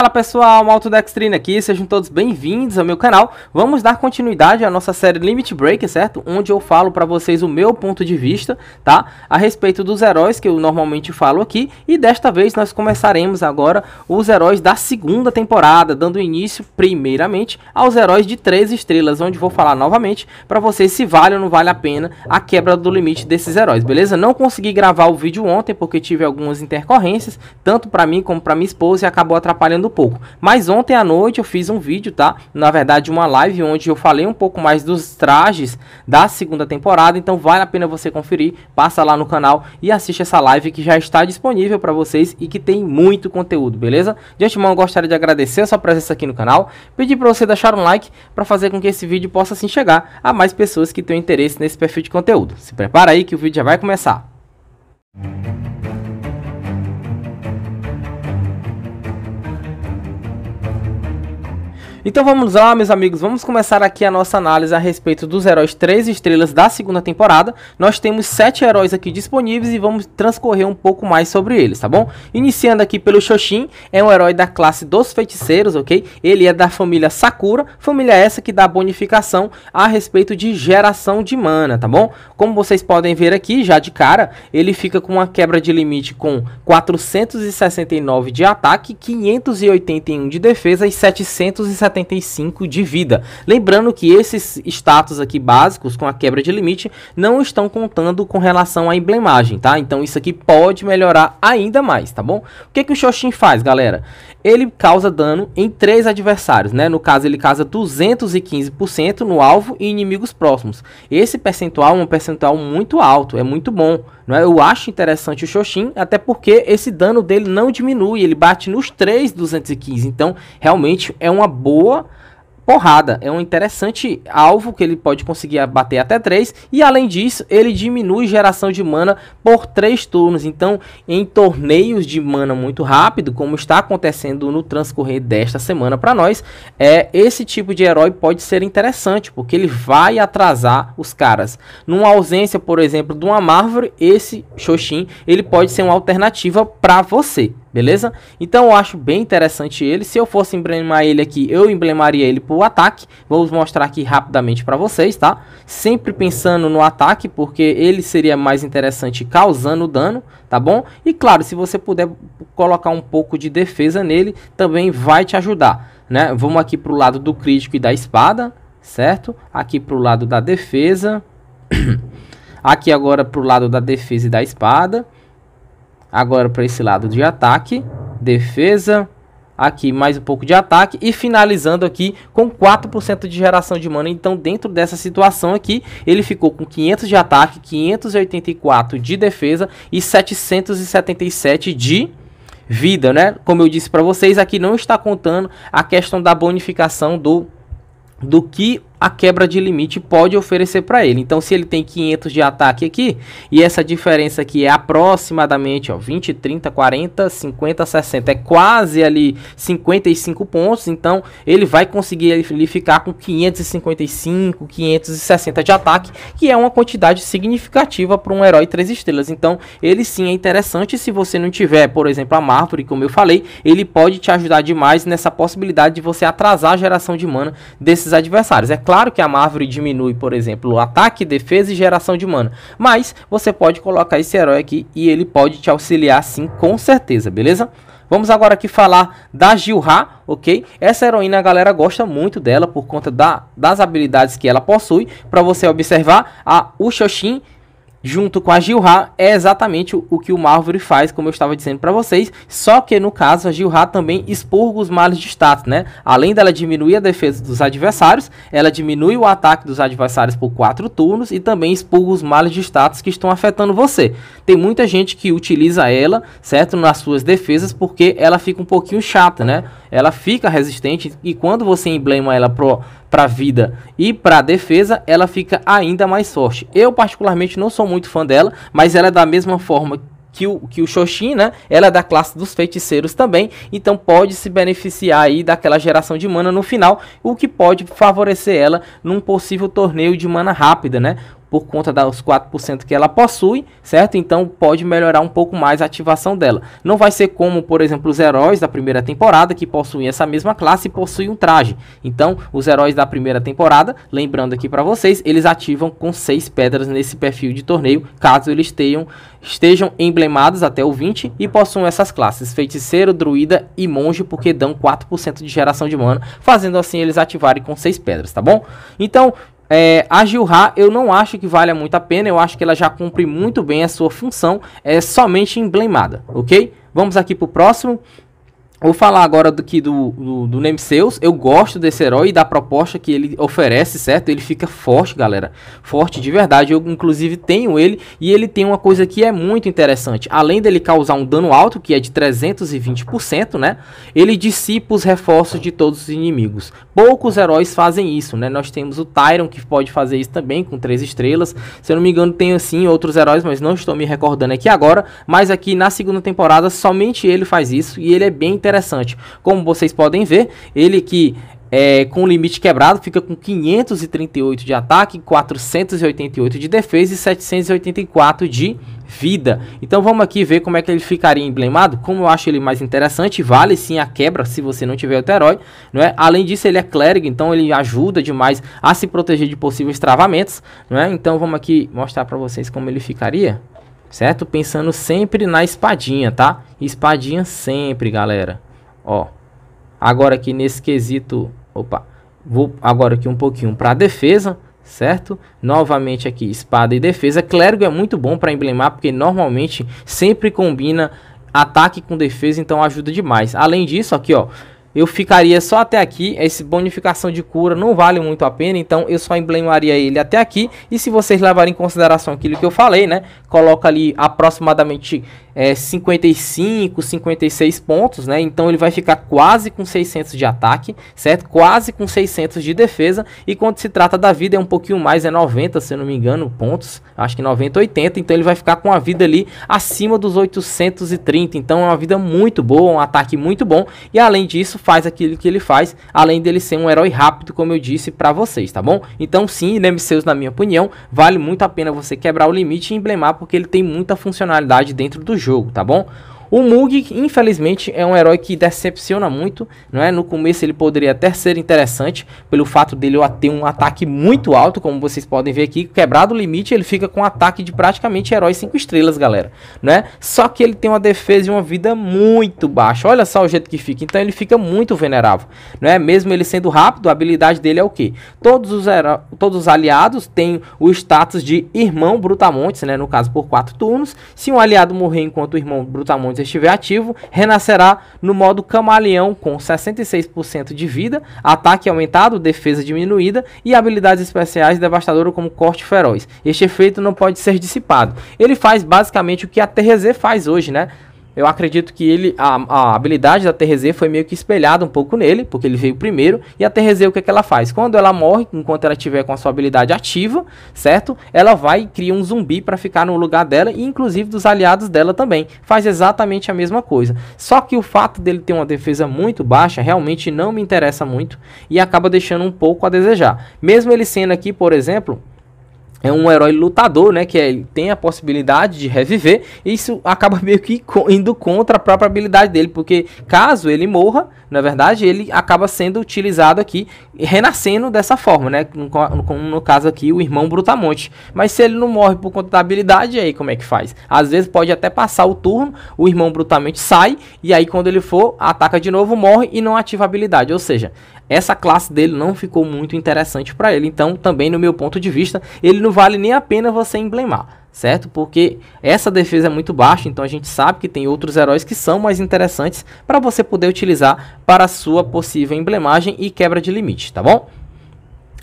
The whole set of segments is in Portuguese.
Fala pessoal, Malto Dextrina aqui, sejam todos bem-vindos ao meu canal. Vamos dar continuidade à nossa série Limit Break, certo? Onde eu falo para vocês o meu ponto de vista, tá? A respeito dos heróis que eu normalmente falo aqui. E desta vez nós começaremos agora os heróis da segunda temporada, dando início primeiramente aos heróis de 3 estrelas, onde vou falar novamente para vocês se vale ou não vale a pena a quebra do limite desses heróis, beleza? Não consegui gravar o vídeo ontem porque tive algumas intercorrências, tanto para mim como para minha esposa, e acabou atrapalhando pouco. Mas ontem à noite eu fiz um vídeo, tá? Na verdade, uma live onde eu falei um pouco mais dos trajes da segunda temporada. Então vale a pena você conferir. Passa lá no canal e assiste essa live que já está disponível para vocês e que tem muito conteúdo, beleza? De antemão, eu gostaria de agradecer a sua presença aqui no canal. Pedir para você deixar um like para fazer com que esse vídeo possa assim chegar a mais pessoas que tenham interesse nesse perfil de conteúdo. Se prepara aí que o vídeo já vai começar. Música Então vamos lá, meus amigos, vamos começar aqui a nossa análise a respeito dos heróis 3 estrelas da segunda temporada. Nós temos 7 heróis aqui disponíveis e vamos transcorrer um pouco mais sobre eles, tá bom? Iniciando aqui pelo Shoshin, é um herói da classe dos feiticeiros, ok? Ele é da família Sakura, família essa que dá bonificação a respeito de geração de mana, tá bom? Como vocês podem ver aqui, já de cara, ele fica com uma quebra de limite com 469 de ataque, 581 de defesa e 770 75 de vida. Lembrando que esses status aqui básicos com a quebra de limite não estão contando com relação à emblemagem, tá? Então isso aqui pode melhorar ainda mais, tá bom? O que, que o Xoxin faz, galera? ele causa dano em três adversários, né? No caso, ele causa 215% no alvo e inimigos próximos. Esse percentual é um percentual muito alto, é muito bom. Né? Eu acho interessante o Xoxin, até porque esse dano dele não diminui, ele bate nos três 215. Então, realmente é uma boa porrada. É um interessante alvo que ele pode conseguir bater até 3. E além disso, ele diminui geração de mana por 3 turnos. Então, em torneios de mana muito rápido, como está acontecendo no transcorrer desta semana para nós, é esse tipo de herói pode ser interessante, porque ele vai atrasar os caras. Numa ausência, por exemplo, de uma Marvel, esse Xoxin, ele pode ser uma alternativa para você. Beleza? Então eu acho bem interessante ele. Se eu fosse emblemar ele aqui, eu emblemaria ele para o ataque. Vamos mostrar aqui rapidamente para vocês, tá? Sempre pensando no ataque, porque ele seria mais interessante causando dano, tá bom? E claro, se você puder colocar um pouco de defesa nele, também vai te ajudar, né? Vamos aqui para o lado do crítico e da espada, certo? Aqui para o lado da defesa. aqui agora para o lado da defesa e da espada. Agora para esse lado de ataque, defesa, aqui mais um pouco de ataque e finalizando aqui com 4% de geração de mana. Então, dentro dessa situação aqui, ele ficou com 500 de ataque, 584 de defesa e 777 de vida, né? Como eu disse para vocês, aqui não está contando a questão da bonificação do do que a quebra de limite pode oferecer para ele. Então, se ele tem 500 de ataque aqui, e essa diferença aqui é aproximadamente ó, 20, 30, 40, 50, 60, é quase ali 55 pontos, então ele vai conseguir ele ficar com 555, 560 de ataque, que é uma quantidade significativa para um herói 3 estrelas. Então, ele sim é interessante, se você não tiver, por exemplo, a Marbury, como eu falei, ele pode te ajudar demais nessa possibilidade de você atrasar a geração de mana desses adversários. É Claro que a Marvel diminui, por exemplo, ataque, defesa e geração de mana. Mas você pode colocar esse herói aqui e ele pode te auxiliar sim, com certeza, beleza? Vamos agora aqui falar da Gilha, ok? Essa heroína a galera gosta muito dela por conta da, das habilidades que ela possui. Para você observar, a Ushoshin junto com a Gilra é exatamente o que o Marvery faz, como eu estava dizendo para vocês, só que no caso a Gilra também expurga os males de status, né? Além dela diminuir a defesa dos adversários, ela diminui o ataque dos adversários por 4 turnos e também expurga os males de status que estão afetando você. Tem muita gente que utiliza ela, certo, nas suas defesas porque ela fica um pouquinho chata, né? ela fica resistente e quando você emblema ela para vida e para defesa, ela fica ainda mais forte. Eu particularmente não sou muito fã dela, mas ela é da mesma forma que o, que o Shoshin, né? Ela é da classe dos feiticeiros também, então pode se beneficiar aí daquela geração de mana no final, o que pode favorecer ela num possível torneio de mana rápida, né? por conta dos 4% que ela possui, certo? Então pode melhorar um pouco mais a ativação dela. Não vai ser como, por exemplo, os heróis da primeira temporada que possuem essa mesma classe e possuem um traje. Então, os heróis da primeira temporada, lembrando aqui para vocês, eles ativam com 6 pedras nesse perfil de torneio, caso eles tenham, estejam emblemados até o 20 e possuam essas classes: feiticeiro, druida e monge, porque dão 4% de geração de mana, fazendo assim eles ativarem com 6 pedras, tá bom? Então, é, a Gilra eu não acho que valha muito a pena, eu acho que ela já cumpre muito bem a sua função, é somente emblemada, ok? Vamos aqui pro próximo. Vou falar agora do que do, do, do Nemseus. Eu gosto desse herói e da proposta que ele oferece, certo? Ele fica forte, galera. Forte de verdade. Eu, inclusive, tenho ele. E ele tem uma coisa que é muito interessante. Além dele causar um dano alto, que é de 320%, né? Ele dissipa os reforços de todos os inimigos. Poucos heróis fazem isso, né? Nós temos o Tyron, que pode fazer isso também, com 3 estrelas. Se eu não me engano, tem, assim, outros heróis, mas não estou me recordando aqui agora. Mas aqui, na segunda temporada, somente ele faz isso. E ele é bem interessante interessante. Como vocês podem ver, ele que é, com o limite quebrado, fica com 538 de ataque, 488 de defesa e 784 de vida. Então vamos aqui ver como é que ele ficaria emblemado, como eu acho ele mais interessante, vale sim a quebra se você não tiver outro herói, não é? Além disso ele é clérigo, então ele ajuda demais a se proteger de possíveis travamentos, não é? Então vamos aqui mostrar para vocês como ele ficaria certo? Pensando sempre na espadinha, tá? Espadinha sempre, galera. Ó, agora aqui nesse quesito, opa, vou agora aqui um pouquinho para defesa, certo? Novamente aqui, espada e defesa. Clérigo é muito bom para emblemar, porque normalmente sempre combina ataque com defesa, então ajuda demais. Além disso, aqui, ó, eu ficaria só até aqui. Essa bonificação de cura não vale muito a pena, então eu só emblemaria ele até aqui. E se vocês levarem em consideração aquilo que eu falei, né? Coloca ali aproximadamente é, 55, 56 pontos, né? Então ele vai ficar quase com 600 de ataque, certo? Quase com 600 de defesa. E quando se trata da vida é um pouquinho mais, é 90, se eu não me engano, pontos. Acho que 90, 80. Então ele vai ficar com a vida ali acima dos 830. Então é uma vida muito boa, um ataque muito bom. E além disso, faz aquilo que ele faz, além dele ser um herói rápido, como eu disse para vocês, tá bom? Então sim, Nemeseus, na minha opinião, vale muito a pena você quebrar o limite e emblemar, porque ele tem muita funcionalidade dentro do jogo jogo, tá bom? O Mug, infelizmente, é um herói que decepciona muito, não é? No começo ele poderia até ser interessante, pelo fato dele ter um ataque muito alto, como vocês podem ver aqui, quebrado o limite, ele fica com um ataque de praticamente herói 5 estrelas, galera, é? Só que ele tem uma defesa e uma vida muito baixa. Olha só o jeito que fica, então ele fica muito venerável, é? Mesmo ele sendo rápido, a habilidade dele é o que? Todos os heró... todos os aliados têm o status de irmão Brutamontes, né? No caso, por 4 turnos. Se um aliado morrer enquanto o irmão Brutamontes enquanto estiver ativo, renascerá no modo camaleão com 66% de vida, ataque aumentado, defesa diminuída e habilidades especiais devastadoras como corte feroz. Este efeito não pode ser dissipado. Ele faz basicamente o que a TRZ faz hoje, né? Eu acredito que ele, a, a habilidade da TRZ foi meio que espelhada um pouco nele, porque ele veio primeiro. E a TRZ, o que, é que ela faz? Quando ela morre, enquanto ela tiver com a sua habilidade ativa, certo? Ela vai e cria um zumbi para ficar no lugar dela e inclusive dos aliados dela também. Faz exatamente a mesma coisa. Só que o fato dele ter uma defesa muito baixa realmente não me interessa muito e acaba deixando um pouco a desejar. Mesmo ele sendo aqui, por exemplo, é um herói lutador, né? Que é, tem a possibilidade de reviver. E isso acaba meio que indo contra a própria habilidade dele. Porque caso ele morra, na verdade, ele acaba sendo utilizado aqui, renascendo dessa forma, né? Como no, caso aqui, o irmão Brutamonte. Mas se ele não morre por conta da habilidade, aí como é que faz? Às vezes pode até passar o turno, o irmão Brutamonte sai. E aí quando ele for, ataca de novo, morre e não ativa a habilidade. Ou seja, essa classe dele não ficou muito interessante para ele. Então, também no meu ponto de vista, ele não não vale nem a pena você emblemar, certo? Porque essa defesa é muito baixa, então a gente sabe que tem outros heróis que são mais interessantes para você poder utilizar para sua possível emblemagem e quebra de limite, tá bom?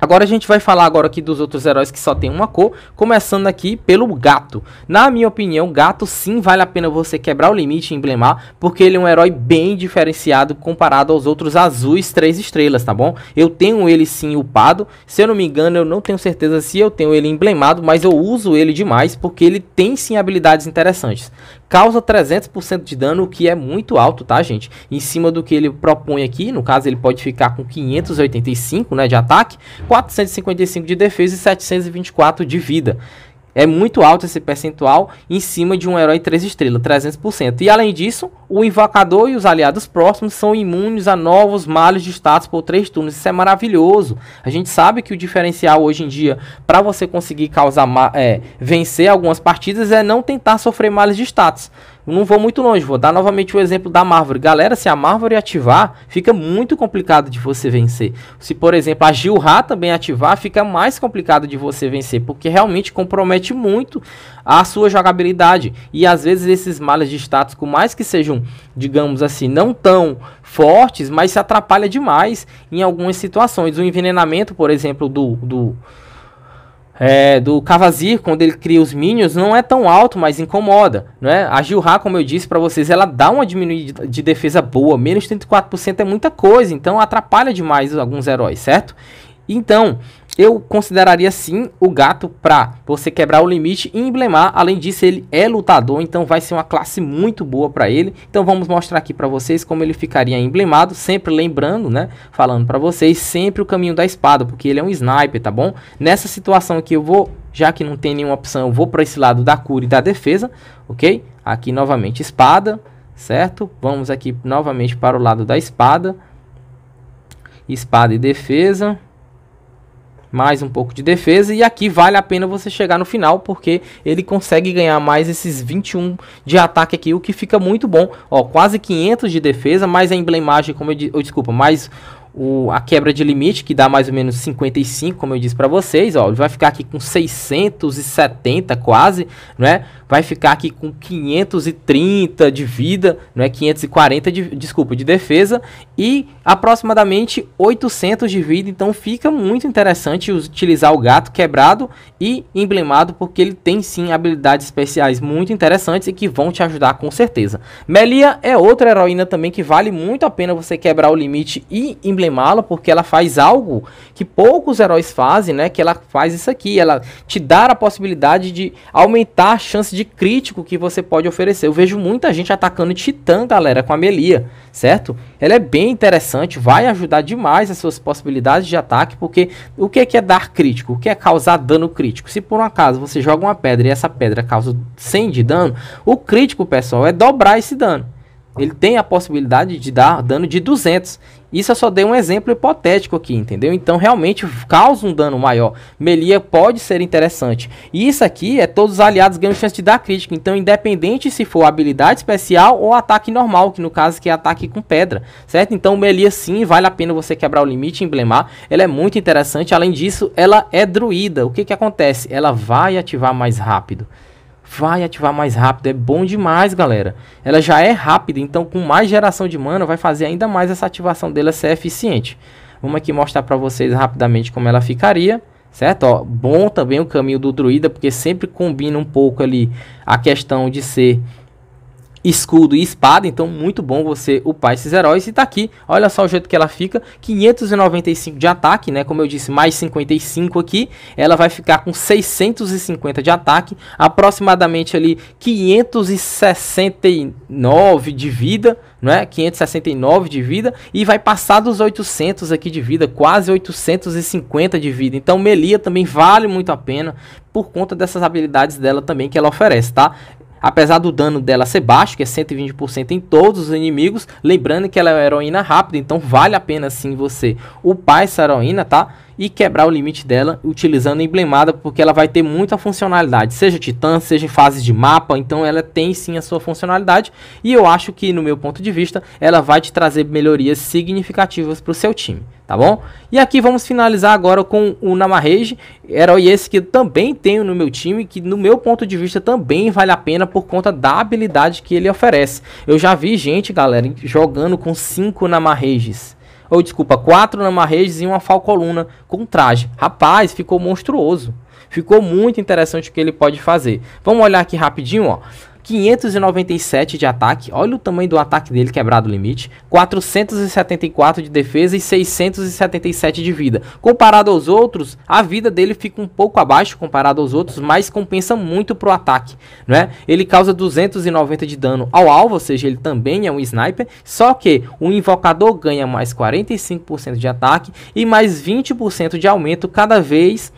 Agora a gente vai falar agora aqui dos outros heróis que só tem uma cor, começando aqui pelo gato. Na minha opinião, gato sim vale a pena você quebrar o limite e emblemar, porque ele é um herói bem diferenciado comparado aos outros azuis 3 estrelas, tá bom? Eu tenho ele sim upado, se eu não me engano eu não tenho certeza se eu tenho ele emblemado, mas eu uso ele demais porque ele tem sim habilidades interessantes causa 300% de dano, o que é muito alto, tá, gente? Em cima do que ele propõe aqui, no caso ele pode ficar com 585, né, de ataque, 455 de defesa e 724 de vida. É muito alto esse percentual em cima de um herói 3 estrelas, 300%. E além disso, o invocador e os aliados próximos são imunes a novos males de status por 3 turnos. Isso é maravilhoso. A gente sabe que o diferencial hoje em dia para você conseguir causar é, vencer algumas partidas é não tentar sofrer males de status não vou muito longe, vou dar novamente o exemplo da Marvel. Galera, se a Marvel ativar, fica muito complicado de você vencer. Se, por exemplo, a Gilra também ativar, fica mais complicado de você vencer, porque realmente compromete muito a sua jogabilidade. E às vezes esses malhas de status, por mais que sejam, digamos assim, não tão fortes, mas se atrapalha demais em algumas situações. O envenenamento, por exemplo, do, do é, do Cavazir, quando ele cria os minions, não é tão alto, mas incomoda, né? A Gilra, como eu disse para vocês, ela dá uma diminuída de defesa boa, menos 34% é muita coisa, então atrapalha demais alguns heróis, certo? Então, eu consideraria sim o gato pra você quebrar o limite e emblemar. Além disso, ele é lutador, então vai ser uma classe muito boa para ele. Então vamos mostrar aqui para vocês como ele ficaria emblemado, sempre lembrando, né, falando para vocês sempre o caminho da espada, porque ele é um sniper, tá bom? Nessa situação aqui eu vou, já que não tem nenhuma opção, eu vou para esse lado da cura e da defesa, OK? Aqui novamente espada, certo? Vamos aqui novamente para o lado da espada. Espada e defesa mais um pouco de defesa e aqui vale a pena você chegar no final porque ele consegue ganhar mais esses 21 de ataque aqui, o que fica muito bom. Ó, quase 500 de defesa, mais a emblemagem, como eu, de, oh, desculpa, mais o, a quebra de limite, que dá mais ou menos 55, como eu disse para vocês, ó, vai ficar aqui com 670 quase, né? Vai ficar aqui com 530 de vida, é né? 540 de, desculpa, de defesa e aproximadamente 800 de vida, então fica muito interessante utilizar o gato quebrado e emblemado porque ele tem sim habilidades especiais muito interessantes e que vão te ajudar com certeza. Melia é outra heroína também que vale muito a pena você quebrar o limite e emblemar queimá-la porque ela faz algo que poucos heróis fazem, né? Que ela faz isso aqui, ela te dá a possibilidade de aumentar a chance de crítico que você pode oferecer. Eu vejo muita gente atacando Titã, galera, com a Melia, certo? Ela é bem interessante, vai ajudar demais as suas possibilidades de ataque, porque o que é, que é dar crítico? O que é causar dano crítico? Se por um acaso você joga uma pedra e essa pedra causa 100 de dano, o crítico, pessoal, é dobrar esse dano ele tem a possibilidade de dar dano de 200. Isso eu só dei um exemplo hipotético aqui, entendeu? Então realmente causa um dano maior. Melia pode ser interessante. E isso aqui é todos os aliados ganham chance de dar crítica. Então, independente se for habilidade especial ou ataque normal, que no caso que é ataque com pedra, certo? Então, Melia sim, vale a pena você quebrar o limite e emblemar. Ela é muito interessante. Além disso, ela é druida. O que que acontece? Ela vai ativar mais rápido vai ativar mais rápido. É bom demais, galera. Ela já é rápida, então com mais geração de mana vai fazer ainda mais essa ativação dela ser eficiente. Vamos aqui mostrar para vocês rapidamente como ela ficaria. Certo? Ó, bom também o caminho do druida, porque sempre combina um pouco ali a questão de ser escudo e espada, então muito bom você upar esses heróis. E tá aqui, olha só o jeito que ela fica, 595 de ataque, né, como eu disse, mais 55 aqui, ela vai ficar com 650 de ataque, aproximadamente ali 569 de vida, não é? 569 de vida e vai passar dos 800 aqui de vida, quase 850 de vida. Então Melia também vale muito a pena por conta dessas habilidades dela também que ela oferece, tá? Apesar do dano dela ser baixo, que é 120% em todos os inimigos, lembrando que ela é uma heroína rápida, então vale a pena sim você upar essa heroína, tá? E quebrar o limite dela utilizando a emblemada, porque ela vai ter muita funcionalidade, seja titã, seja em fases de mapa, então ela tem sim a sua funcionalidade. E eu acho que, no meu ponto de vista, ela vai te trazer melhorias significativas para o seu time tá bom? E aqui vamos finalizar agora com o Namarej, herói esse que também tenho no meu time, que no meu ponto de vista também vale a pena por conta da habilidade que ele oferece. Eu já vi gente, galera, jogando com 5 Namarejes. Ou desculpa, 4 Namarejes e uma Falcoluna com traje. Rapaz, ficou monstruoso. Ficou muito interessante o que ele pode fazer. Vamos olhar aqui rapidinho, ó. 597 de ataque, olha o tamanho do ataque dele quebrado o limite, 474 de defesa e 677 de vida. Comparado aos outros, a vida dele fica um pouco abaixo comparado aos outros, mas compensa muito pro ataque, né? Ele causa 290 de dano ao alvo, ou seja, ele também é um sniper, só que o invocador ganha mais 45% de ataque e mais 20% de aumento cada vez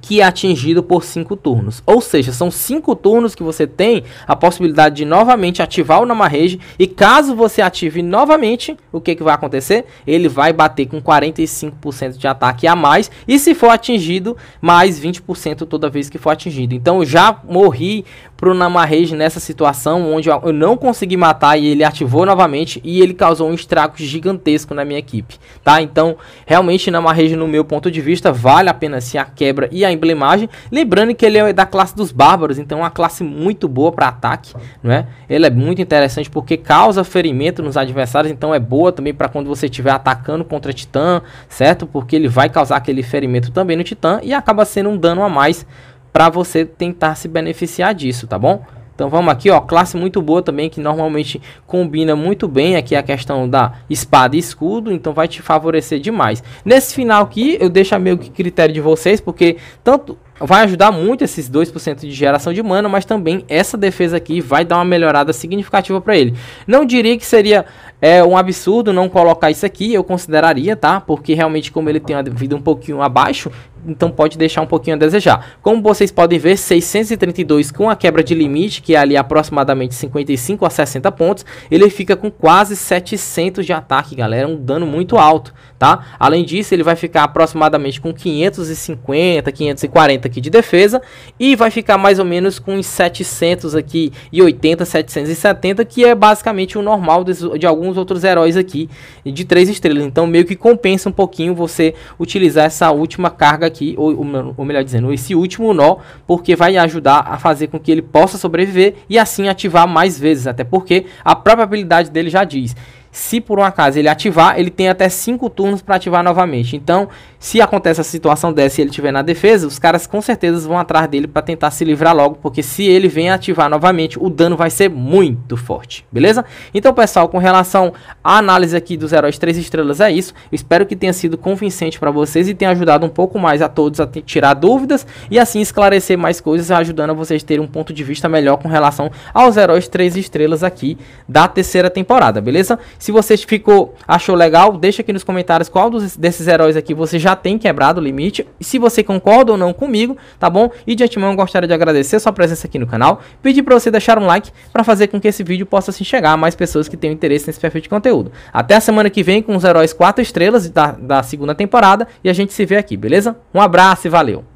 que é atingido por cinco turnos. Ou seja, são cinco turnos que você tem a possibilidade de novamente ativar o Namarrage. E caso você ative novamente, o que, que vai acontecer? Ele vai bater com 45% de ataque a mais. E se for atingido, mais 20% toda vez que for atingido. Então já morri pro Namarrage nessa situação, onde eu não consegui matar e ele ativou novamente e ele causou um estrago gigantesco na minha equipe, tá? Então, realmente Namarrage no meu ponto de vista, vale a pena sim a quebra e a emblemagem, lembrando que ele é da classe dos bárbaros, então é uma classe muito boa para ataque, né? Ele é muito interessante porque causa ferimento nos adversários, então é boa também para quando você estiver atacando contra titã, certo? Porque ele vai causar aquele ferimento também no titã e acaba sendo um dano a mais para você tentar se beneficiar disso, tá bom? Então vamos aqui, ó, classe muito boa também que normalmente combina muito bem aqui a questão da espada e escudo, então vai te favorecer demais. Nesse final aqui eu deixo meio que critério de vocês, porque tanto vai ajudar muito esses 2% de geração de mana, mas também essa defesa aqui vai dar uma melhorada significativa para ele. Não diria que seria é, um absurdo não colocar isso aqui, eu consideraria, tá? Porque realmente como ele tem a vida um pouquinho abaixo, então pode deixar um pouquinho a desejar. Como vocês podem ver, 632 com a quebra de limite, que é ali aproximadamente 55 a 60 pontos, ele fica com quase 700 de ataque, galera, é um dano muito alto, tá? Além disso, ele vai ficar aproximadamente com 550, 540 aqui de defesa e vai ficar mais ou menos com uns 700 aqui e 80, 770, que é basicamente o normal de, de alguns outros heróis aqui de 3 estrelas. Então, meio que compensa um pouquinho você utilizar essa última carga aqui, ou, ou, ou melhor dizendo, esse último nó, porque vai ajudar a fazer com que ele possa sobreviver e assim ativar mais vezes, até porque a própria habilidade dele já diz se por um acaso ele ativar, ele tem até 5 turnos para ativar novamente. Então, se acontece a situação dessa e ele tiver na defesa, os caras com certeza vão atrás dele para tentar se livrar logo, porque se ele vem ativar novamente, o dano vai ser muito forte, beleza? Então, pessoal, com relação à análise aqui dos heróis 3 estrelas é isso. Eu espero que tenha sido convincente para vocês e tenha ajudado um pouco mais a todos a tirar dúvidas e assim esclarecer mais coisas, ajudando a vocês terem um ponto de vista melhor com relação aos heróis 3 estrelas aqui da terceira temporada, beleza? Se você ficou, achou legal, deixa aqui nos comentários qual dos, desses heróis aqui você já já tem quebrado o limite. Se você concorda ou não comigo, tá bom? E de antemão gostaria de agradecer sua presença aqui no canal, pedir para você deixar um like para fazer com que esse vídeo possa se assim, chegar a mais pessoas que tenham interesse nesse perfil de conteúdo. Até a semana que vem com os heróis 4 estrelas da, da segunda temporada e a gente se vê aqui, beleza? Um abraço e valeu!